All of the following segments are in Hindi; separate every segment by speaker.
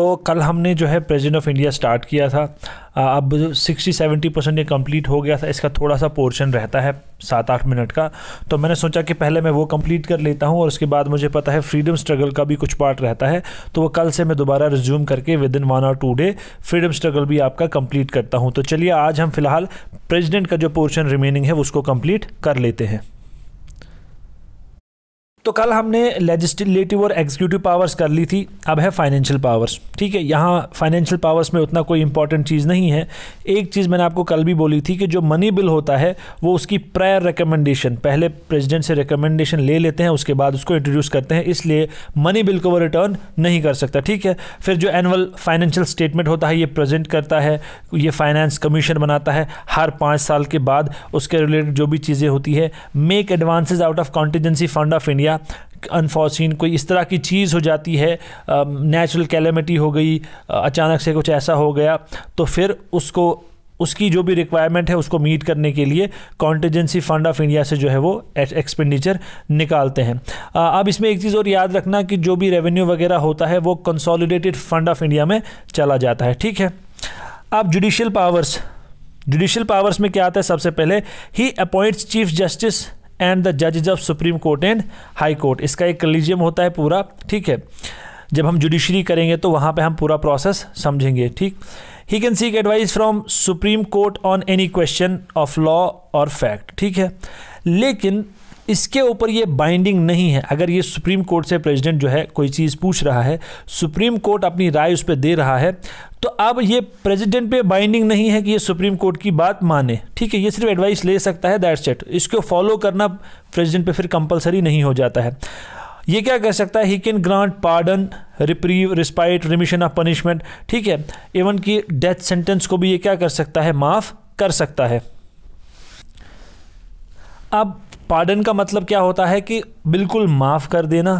Speaker 1: तो कल हमने जो है प्रेजेंट ऑफ इंडिया स्टार्ट किया था अब 60-70 परसेंट ये कंप्लीट हो गया था इसका थोड़ा सा पोर्शन रहता है सात आठ मिनट का तो मैंने सोचा कि पहले मैं वो कंप्लीट कर लेता हूँ और उसके बाद मुझे पता है फ्रीडम स्ट्रगल का भी कुछ पार्ट रहता है तो वो कल से मैं दोबारा रिज्यूम करके विद इन वन और टू डे फ्रीडम स्ट्रगल भी आपका कंप्लीट करता हूँ तो चलिए आज हम फिलहाल प्रेजिडेंट का जो पोर्शन रिमेनिंग है उसको कंप्लीट कर लेते हैं तो कल हमने लेजिस्लेटिव और एग्जीक्यूटिव पावर्स कर ली थी अब है फाइनेंशियल पावर्स ठीक है यहाँ फाइनेंशियल पावर्स में उतना कोई इंपॉर्टेंट चीज़ नहीं है एक चीज़ मैंने आपको कल भी बोली थी कि जो मनी बिल होता है वो उसकी प्रायर रिकमेंडेशन पहले प्रेसिडेंट से रिकमेंडेशन ले लेते हैं उसके बाद उसको इंट्रोड्यूस करते हैं इसलिए मनी बिल को वो रिटर्न नहीं कर सकता ठीक है फिर जो एनुअल फाइनेंशियल स्टेटमेंट होता है ये प्रेजेंट करता है ये फाइनेंस कमीशन बनाता है हर पाँच साल के बाद उसके रिलेटेड जो भी चीज़ें होती है make advances out of contingency fund of India गया अनफॉर्सिन कोई इस तरह की चीज़ हो जाती है नेचुरल कैलेमिटी हो गई अचानक से कुछ ऐसा हो गया तो फिर उसको उसकी जो भी रिक्वायरमेंट है उसको मीट करने के लिए कॉन्टीजेंसी फंड ऑफ इंडिया से जो है वो एक्सपेंडिचर निकालते हैं अब इसमें एक चीज़ और याद रखना कि जो भी रेवेन्यू वगैरह होता है वो कंसोलिडेटेड फंड ऑफ इंडिया में चला जाता है ठीक है अब जुडिशियल पावर्स जुडिशियल पावर्स में क्या आता है सबसे पहले he appoints chief justice and the जजेज of supreme court and high court इसका एक कलिजियम होता है पूरा ठीक है जब हम जुडिशरी करेंगे तो वहाँ पे हम पूरा प्रोसेस समझेंगे ठीक he can seek advice from supreme court on any question of law और फैक्ट ठीक है लेकिन इसके ऊपर ये बाइंडिंग नहीं है अगर ये सुप्रीम कोर्ट से प्रेसिडेंट जो है कोई चीज़ पूछ रहा है सुप्रीम कोर्ट अपनी राय उस पर दे रहा है तो अब ये प्रेसिडेंट पे बाइंडिंग नहीं है कि ये सुप्रीम कोर्ट की बात माने ठीक है ये सिर्फ एडवाइस ले सकता है दैट सेट इसको फॉलो करना प्रेजिडेंट पर फिर कंपलसरी नहीं हो जाता है ये क्या कह सकता है he can grant pardon reprieve respite remission of punishment ठीक है इवन कि डेथ सेंटेंस को भी ये क्या कर सकता है माफ़ कर सकता है अब पार्डन का मतलब क्या होता है कि बिल्कुल माफ़ कर देना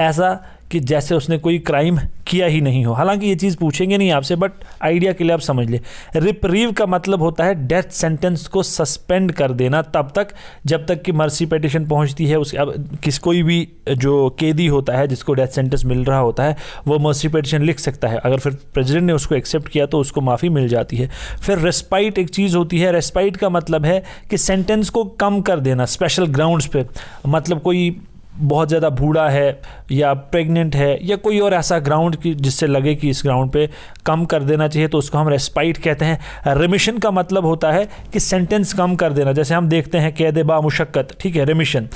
Speaker 1: ऐसा कि जैसे उसने कोई क्राइम किया ही नहीं हो हालांकि ये चीज़ पूछेंगे नहीं आपसे बट आइडिया के लिए आप समझ ले रिप्रीव का मतलब होता है डेथ सेंटेंस को सस्पेंड कर देना तब तक जब तक कि मर्सी पेटिशन पहुंचती है उस अब किस कोई भी जो कैदी होता है जिसको डेथ सेंटेंस मिल रहा होता है वो मर्सी पेटिशन लिख सकता है अगर फिर प्रेजिडेंट ने उसको एक्सेप्ट किया तो उसको माफ़ी मिल जाती है फिर रेस्पाइट एक चीज़ होती है रेस्पाइट का मतलब है कि सेंटेंस को कम कर देना स्पेशल ग्राउंड्स पर मतलब कोई बहुत ज़्यादा बूढ़ा है या प्रेग्नेंट है या कोई और ऐसा ग्राउंड की जिससे लगे कि इस ग्राउंड पे कम कर देना चाहिए तो उसको हम रेस्पाइट कहते हैं रेमिशन का मतलब होता है कि सेंटेंस कम कर देना जैसे हम देखते हैं कैद बामुशक्क़त ठीक है रेमिशन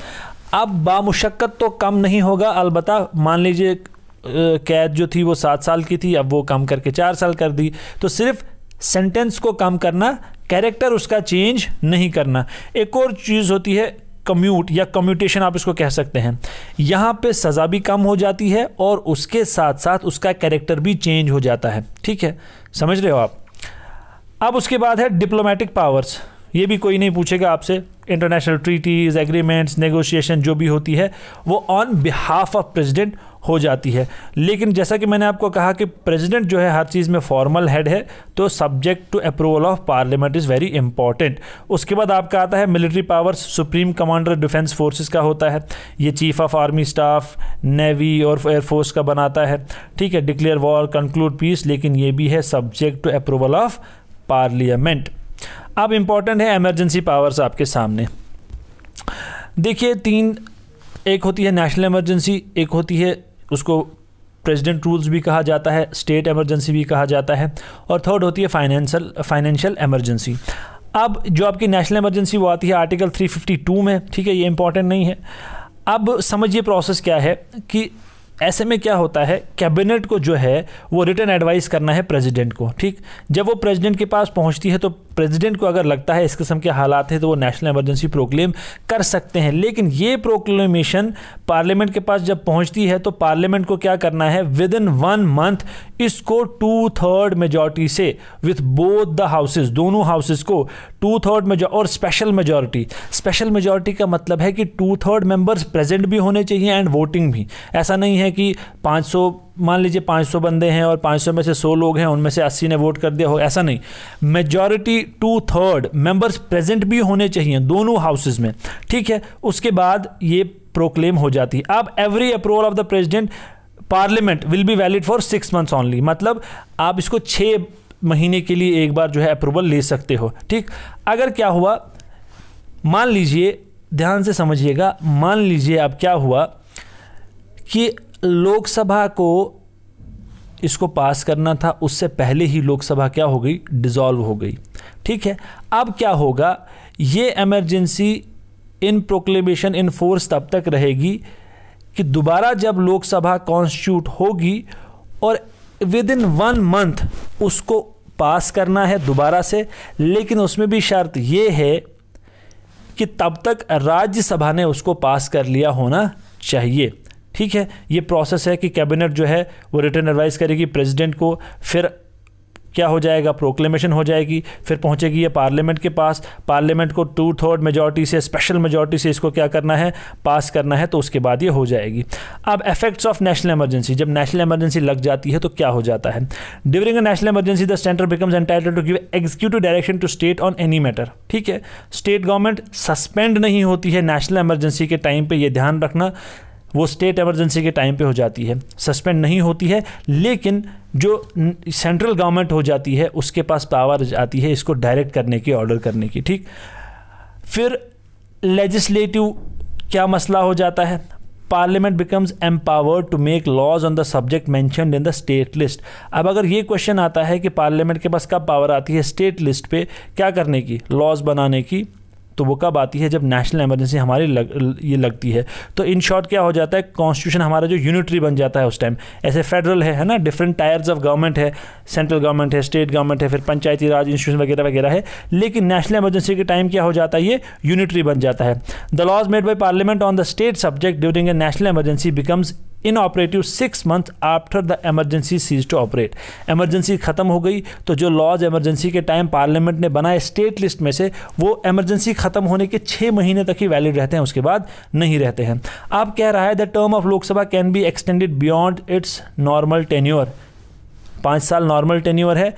Speaker 1: अब बामुशक्क़त तो कम नहीं होगा अलबत् मान लीजिए कैद जो थी वो सात साल की थी अब वो कम करके चार साल कर दी तो सिर्फ सेंटेंस को कम करना कैरेक्टर उसका चेंज नहीं करना एक और चीज़ होती है कम्यूट या कम्यूटेशन आप इसको कह सकते हैं यहाँ पे सज़ा भी कम हो जाती है और उसके साथ साथ उसका कैरेक्टर भी चेंज हो जाता है ठीक है समझ रहे हो आप अब उसके बाद है डिप्लोमेटिक पावर्स ये भी कोई नहीं पूछेगा आपसे इंटरनेशनल ट्रीटीज़ एग्रीमेंट्स नेगोशिएशन जो भी होती है वो ऑन बिहाफ ऑफ प्रेसिडेंट हो जाती है लेकिन जैसा कि मैंने आपको कहा कि प्रेसिडेंट जो है हर चीज़ में फॉर्मल हेड है तो subject to approval of parliament is very important उसके बाद आपका आता है military powers supreme commander defence forces का होता है ये chief of army staff navy और एयरफोर्स का बनाता है ठीक है डिक्लेयर वॉर कंक्लूड पीस लेकिन ये भी है subject to approval of parliament अब इम्पॉर्टेंट है एमरजेंसी पावर्स आपके सामने देखिए तीन एक होती है नेशनल इमरजेंसी एक होती है उसको प्रेसिडेंट रूल्स भी कहा जाता है स्टेट एमरजेंसी भी कहा जाता है और थर्ड होती है फाइनेंशियल फाइनेंशियल एमरजेंसी अब जो आपकी नेशनल इमरजेंसी वो आती है आर्टिकल 352 में ठीक है ये इंपॉर्टेंट नहीं है अब समझिए प्रोसेस क्या है कि ऐसे में क्या होता है कैबिनेट को जो है वो रिटर्न एडवाइस करना है प्रेसिडेंट को ठीक जब वो प्रेसिडेंट के पास पहुंचती है तो प्रेसिडेंट को अगर लगता है इस किस्म के हालात हैं तो वो नेशनल इमरजेंसी प्रोक्लेम कर सकते हैं लेकिन ये प्रोक्लेमेशन पार्लियामेंट के पास जब पहुंचती है तो पार्लियामेंट को क्या करना है विद इन वन मंथ इसको टू थर्ड मेजोरिटी से विथ बोथ द हाउसेज दोनों हाउसेज को टू थर्ड मेजोर और स्पेशल मेजोरिटी स्पेशल मेजोरिटी का मतलब है कि टू थर्ड मेंबर्स प्रेजेंट भी होने चाहिए एंड वोटिंग भी ऐसा नहीं है कि 500 मान लीजिए 500 बंदे हैं और 500 में से 100 लोग हैं उनमें से 80 ने वोट कर दिया हो ऐसा नहीं majority two third members present भी होने चाहिए दोनों हाउसेज में ठीक है उसके बाद ये प्रोक्लेम हो जाती है अब every approval of the president parliament will be valid for six months only मतलब आप इसको छः महीने के लिए एक बार जो है अप्रूवल ले सकते हो ठीक अगर क्या हुआ मान लीजिए ध्यान से समझिएगा मान लीजिए अब क्या हुआ कि लोकसभा को इसको पास करना था उससे पहले ही लोकसभा क्या हो गई डिसॉल्व हो गई ठीक है अब क्या होगा ये emergency in proclamation in force तब तक रहेगी कि दोबारा जब लोकसभा कॉन्स्टिट्यूट होगी और विद इन वन मंथ उसको पास करना है दोबारा से लेकिन उसमें भी शर्त ये है कि तब तक राज्यसभा ने उसको पास कर लिया होना चाहिए ठीक है ये प्रोसेस है कि कैबिनेट जो है वो रिटर्न एडवाइस करेगी प्रेसिडेंट को फिर क्या हो जाएगा प्रोक्लेमेशन हो जाएगी फिर पहुंचेगी ये पार्लियामेंट के पास पार्लियामेंट को टू थर्ड मेजॉरिटी से स्पेशल मेजॉरिटी से इसको क्या करना है पास करना है तो उसके बाद ये हो जाएगी अब इफेक्ट्स ऑफ नेशनल इमरजेंसी जब नेशनल इमरजेंसी लग जाती है तो क्या हो जाता है during a national emergency the centre becomes entitled to give executive direction to state on any matter ठीक है स्टेट गवर्नमेंट सस्पेंड नहीं होती है नेशनल इमरजेंसी के टाइम पर यह ध्यान रखना वो स्टेट एमरजेंसी के टाइम पे हो जाती है सस्पेंड नहीं होती है लेकिन जो सेंट्रल गवर्नमेंट हो जाती है उसके पास पावर आती है इसको डायरेक्ट करने की ऑर्डर करने की ठीक फिर लेजिस्लेटिव क्या मसला हो जाता है parliament becomes empowered to make laws on the subject mentioned in the state list अब अगर ये क्वेश्चन आता है कि पार्लियामेंट के पास कब पावर आती है स्टेट लिस्ट पे क्या करने की लॉज बनाने की तो वो कब आती है जब नेशनल इमरजेंसी हमारी लग, ये लगती है तो इन शॉर्ट क्या हो जाता है कॉन्स्टिट्यूशन हमारा जो यूनिटरी बन जाता है उस टाइम ऐसे फेडरल है है ना डिफरेंट टायर्स ऑफ गवर्नमेंट है सेंट्रल गवर्नमेंट है स्टेट गवर्नमेंट है फिर पंचायती राज इंस्टीट्यूशन वगैरह वगैरह है लेकिन नेशनल इमरजेंसी के टाइम क्या हो जाता है ये यूनिटरी बन जाता है the laws made by parliament on the state subject during a national emergency becomes inoperative six month after the emergency cease to operate emergency ख़त्म हो गई तो जो लॉज एमरजेंसी के टाइम पार्लियामेंट ने बनाए स्टेट लिस्ट में से वो एमरजेंसी ख़त्म होने के छः महीने तक ही वैलिड रहते हैं उसके बाद नहीं रहते हैं आप कह रहा है the term of Lok Sabha can be extended beyond its normal tenure पाँच साल नॉर्मल टेन्यूअर है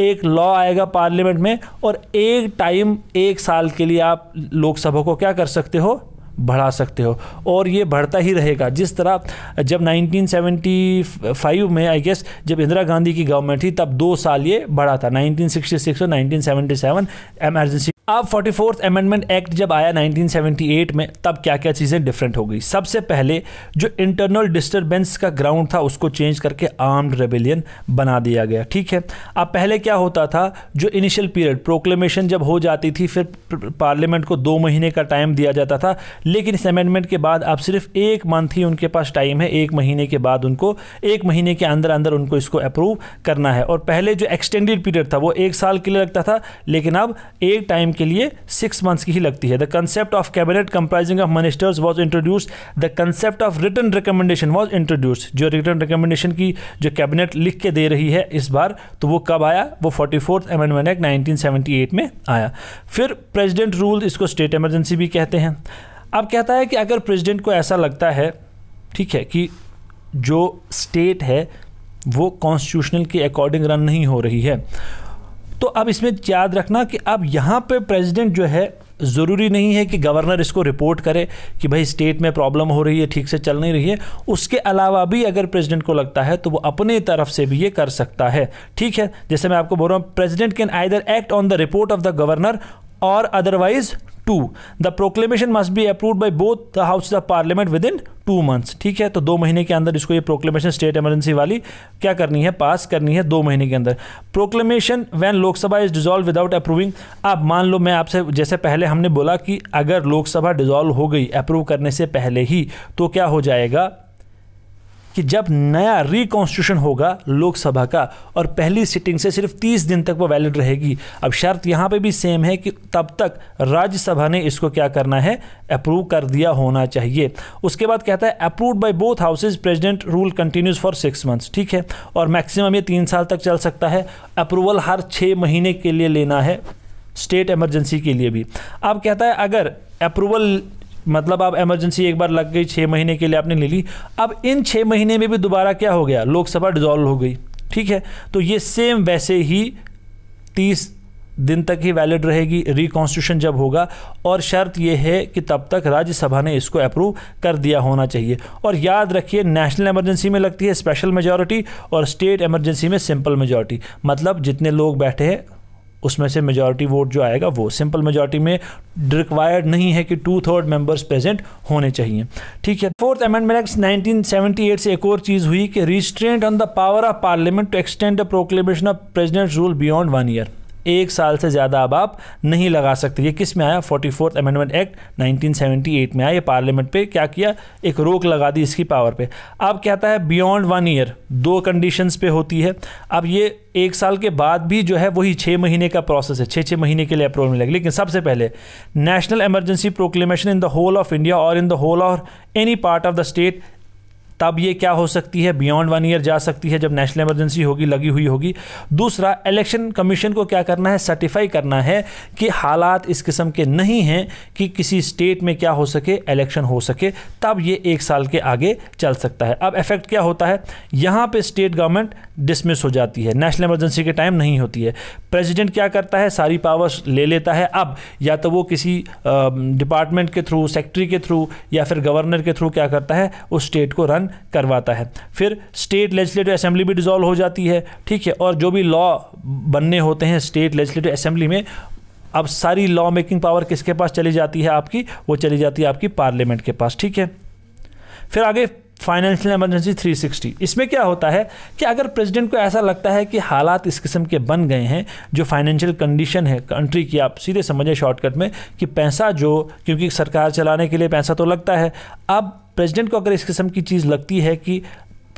Speaker 1: एक लॉ आएगा पार्लियामेंट में और एक टाइम एक साल के लिए आप लोकसभा को क्या कर सकते हो बढ़ा सकते हो और ये बढ़ता ही रहेगा जिस तरह जब 1975 में आई गेस जब इंदिरा गांधी की गवर्नमेंट थी तब दो साल ये बढ़ा था 1966 और 1977 एमरजेंसी अब फोर्टी फोर्थ अमेंडमेंट एक्ट जब आया 1978 में तब क्या क्या चीज़ें डिफरेंट हो गई सबसे पहले जो इंटरनल डिस्टरबेंस का ग्राउंड था उसको चेंज करके आर्म्ड रेबेलियन बना दिया गया ठीक है अब पहले क्या होता था जो इनिशियल पीरियड प्रोक्लेमेशन जब हो जाती थी फिर पार्लियामेंट को दो महीने का टाइम दिया जाता था लेकिन इस अमेंडमेंट के बाद अब सिर्फ एक मंथ ही उनके पास टाइम है एक महीने के बाद उनको एक महीने के अंदर अंदर उनको इसको अप्रूव करना है और पहले जो एक्सटेंडेड पीरियड था वो एक साल के लिए लगता था लेकिन अब एक टाइम के लिए सिक्स मंथ्स की ही लगती है the concept of cabinet comprising of ministers was introduce the concept of written recommendation was introduce जो रिटर्न रिकमेंडेशन की जो कैबिनेट लिख के दे रही है इस बार तो वो कब आया वो forty fourth amendment act nineteen में आया फिर प्रेजिडेंट रूल इसको स्टेट एमरजेंसी भी कहते हैं अब कहता है कि अगर प्रेजिडेंट को ऐसा लगता है ठीक है कि जो स्टेट है वो कॉन्स्टिट्यूशनल के अकॉर्डिंग रन नहीं हो रही है तो अब इसमें याद रखना कि अब यहाँ पे प्रेसिडेंट जो है ज़रूरी नहीं है कि गवर्नर इसको रिपोर्ट करे कि भाई स्टेट में प्रॉब्लम हो रही है ठीक से चल नहीं रही है उसके अलावा भी अगर प्रेसिडेंट को लगता है तो वो अपने तरफ से भी ये कर सकता है ठीक है जैसे मैं आपको बोल रहा हूँ president can either act on the report of the governor or otherwise to the proclamation must be approve by both the house of parliament within two months ठीक है तो दो महीने के अंदर इसको ये प्रोक्लेमेशन स्टेट इमरजेंसी वाली क्या करनी है पास करनी है दो महीने के अंदर proclamation when Lok Sabha is dissolve without approving अब मान लो मैं आपसे जैसे पहले हमने बोला कि अगर लोकसभा डिजॉल्व हो गई अप्रूव करने से पहले ही तो क्या हो जाएगा कि जब नया रिकॉन्स्टिट्यूशन होगा लोकसभा का और पहली सिटिंग से सिर्फ तीस दिन तक वो वैलिड रहेगी अब शर्त यहाँ पे भी सेम है कि तब तक राज्यसभा ने इसको क्या करना है अप्रूव कर दिया होना चाहिए उसके बाद कहता है approved by both houses president rule continues for six months ठीक है और मैक्सिमम ये तीन साल तक चल सकता है अप्रूवल हर छः महीने के लिए लेना है स्टेट इमरजेंसी के लिए भी अब कहता है अगर अप्रूवल मतलब आप इमरजेंसी एक बार लग गई छः महीने के लिए आपने ले ली अब इन छः महीने में भी दोबारा क्या हो गया लोकसभा डिजॉल्व हो गई ठीक है तो ये सेम वैसे ही तीस दिन तक ही वैलिड रहेगी रिकॉन्स्टिट्यूशन जब होगा और शर्त यह है कि तब तक राज्यसभा ने इसको अप्रूव कर दिया होना चाहिए और याद रखिए नेशनल इमरजेंसी में लगती है स्पेशल मेजॉरिटी और स्टेट इमरजेंसी में सिंपल मेजॉरिटी मतलब जितने लोग बैठे हैं उसमें से मेजॉरिटी वोट जो आएगा वो सिंपल मेजॉरिटी में रिक्वायर्ड नहीं है कि टू थर्ड मेंबर्स प्रेजेंट होने चाहिए ठीक है फोर्थ अमेंडमेंट एक्ट 1978 से एक और चीज़ हुई कि restraint on the power of parliament to extend the proclamation of president rule beyond one year एक साल से ज़्यादा अब आप नहीं लगा सकते ये किस में आया फोर्टी फोर्थ अमेंडमेंट एक्ट 1978 में आया ये पार्लियामेंट पे क्या किया एक रोक लगा दी इसकी पावर पे अब कहता है बियॉन्ड वन ईयर दो कंडीशंस पे होती है अब ये एक साल के बाद भी जो है वही छः महीने का प्रोसेस है छः छः महीने के लिए अप्रूवल मिलेगा लेकिन सबसे पहले national emergency proclamation in the whole of India और इन द होल और any part of the state तब ये क्या हो सकती है बियॉन्ड वन ईयर जा सकती है जब नेशनल इमरजेंसी होगी लगी हुई होगी दूसरा इलेक्शन कमीशन को क्या करना है सर्टिफाई करना है कि हालात इस किस्म के नहीं हैं कि किसी स्टेट में क्या हो सके इलेक्शन हो सके तब ये एक साल के आगे चल सकता है अब इफेक्ट क्या होता है यहाँ पर स्टेट गवर्नमेंट डिसमिस हो जाती है नेशनल इमरजेंसी के टाइम नहीं होती है प्रेजिडेंट क्या करता है सारी पावर्स ले लेता है अब या तो वो किसी डिपार्टमेंट के थ्रू सेक्रेटरी के थ्रू या फिर गवर्नर के थ्रू क्या करता है उस स्टेट को रन करवाता है फिर स्टेट लेजिस्लेटिव असेंबली भी डिज़ोल्व हो जाती है ठीक है और जो भी लॉ बनने होते हैं स्टेट लेजिस्लेटिव असेंबली में अब सारी लॉ मेकिंग पावर किसके पास चली जाती है आपकी वो चली जाती है आपकी पार्लियामेंट के पास ठीक है फिर आगे फाइनेंशियल इमरजेंसी 360 इसमें क्या होता है कि अगर प्रेसिडेंट को ऐसा लगता है कि हालात इस किस्म के बन गए हैं जो फाइनेंशियल कंडीशन है कंट्री की आप सीधे समझें शॉर्टकट में कि पैसा जो क्योंकि सरकार चलाने के लिए पैसा तो लगता है अब प्रेसिडेंट को अगर इस किस्म की चीज़ लगती है कि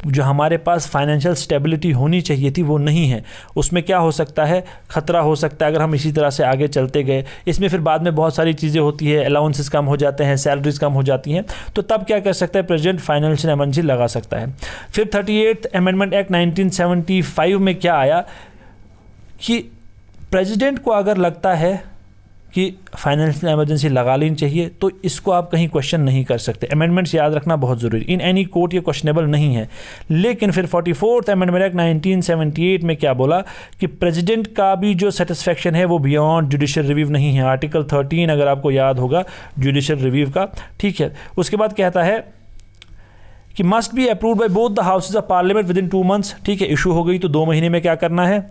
Speaker 1: जो हमारे पास फाइनेंशियल स्टेबिलिटी होनी चाहिए थी वो नहीं है उसमें क्या हो सकता है ख़तरा हो सकता है अगर हम इसी तरह से आगे चलते गए इसमें फिर बाद में बहुत सारी चीज़ें होती है अलाउंसेस कम हो जाते हैं सैलरीज कम हो जाती हैं तो तब क्या कर सकता है प्रेजिडेंट फाइनेंशियल एमरजेंसी लगा सकता है फिर थर्टी अमेंडमेंट एक्ट नाइनटीन में क्या आया कि प्रेजिडेंट को अगर लगता है कि फाइनेंशियल एमरजेंसी लगा लेनी चाहिए तो इसको आप कहीं क्वेश्चन नहीं कर सकते अमेंडमेंट्स याद रखना बहुत ज़रूरी इन एनी कोर्ट ये क्वेश्चनेबल नहीं है लेकिन फिर forty fourth amendment act nineteen seventy eight में क्या बोला कि प्रेजिडेंट का भी जो सेटिस्फेक्शन है वो बियॉन्ड जुडिशल रिव्यू नहीं है आर्टिकल थर्टीन अगर आपको याद होगा जुडिशल रिव्यू का ठीक है उसके बाद कहता है कि must be approve by both the houses of parliament within two months ठीक है इशू हो गई तो दो महीने में क्या करना है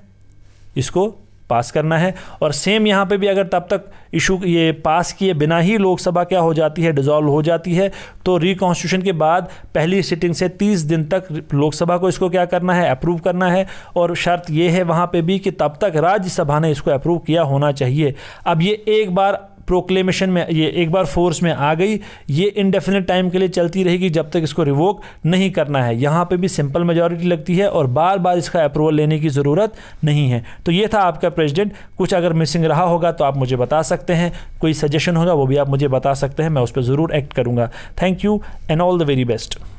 Speaker 1: इसको पास करना है और सेम यहाँ पे भी अगर तब तक इशू ये पास किए बिना ही लोकसभा क्या हो जाती है डिज़ोल्व हो जाती है तो रिकॉन्स्टिट्यूशन के बाद पहली सिटिंग से 30 दिन तक लोकसभा को इसको क्या करना है अप्रूव करना है और शर्त ये है वहाँ पे भी कि तब तक राज्यसभा ने इसको अप्रूव किया होना चाहिए अब ये एक बार प्रोक्लेमेशन में ये एक बार फोर्स में आ गई ये इनडेफिनेट टाइम के लिए चलती रहेगी जब तक इसको रिवोक नहीं करना है यहाँ पे भी सिंपल मेजोरिटी लगती है और बार बार इसका अप्रूवल लेने की ज़रूरत नहीं है तो ये था आपका प्रेसिडेंट कुछ अगर मिसिंग रहा होगा तो आप मुझे बता सकते हैं कोई सजेशन होगा वो भी आप मुझे बता सकते हैं मैं उस पर ज़रूर एक्ट करूँगा thank you and all the very best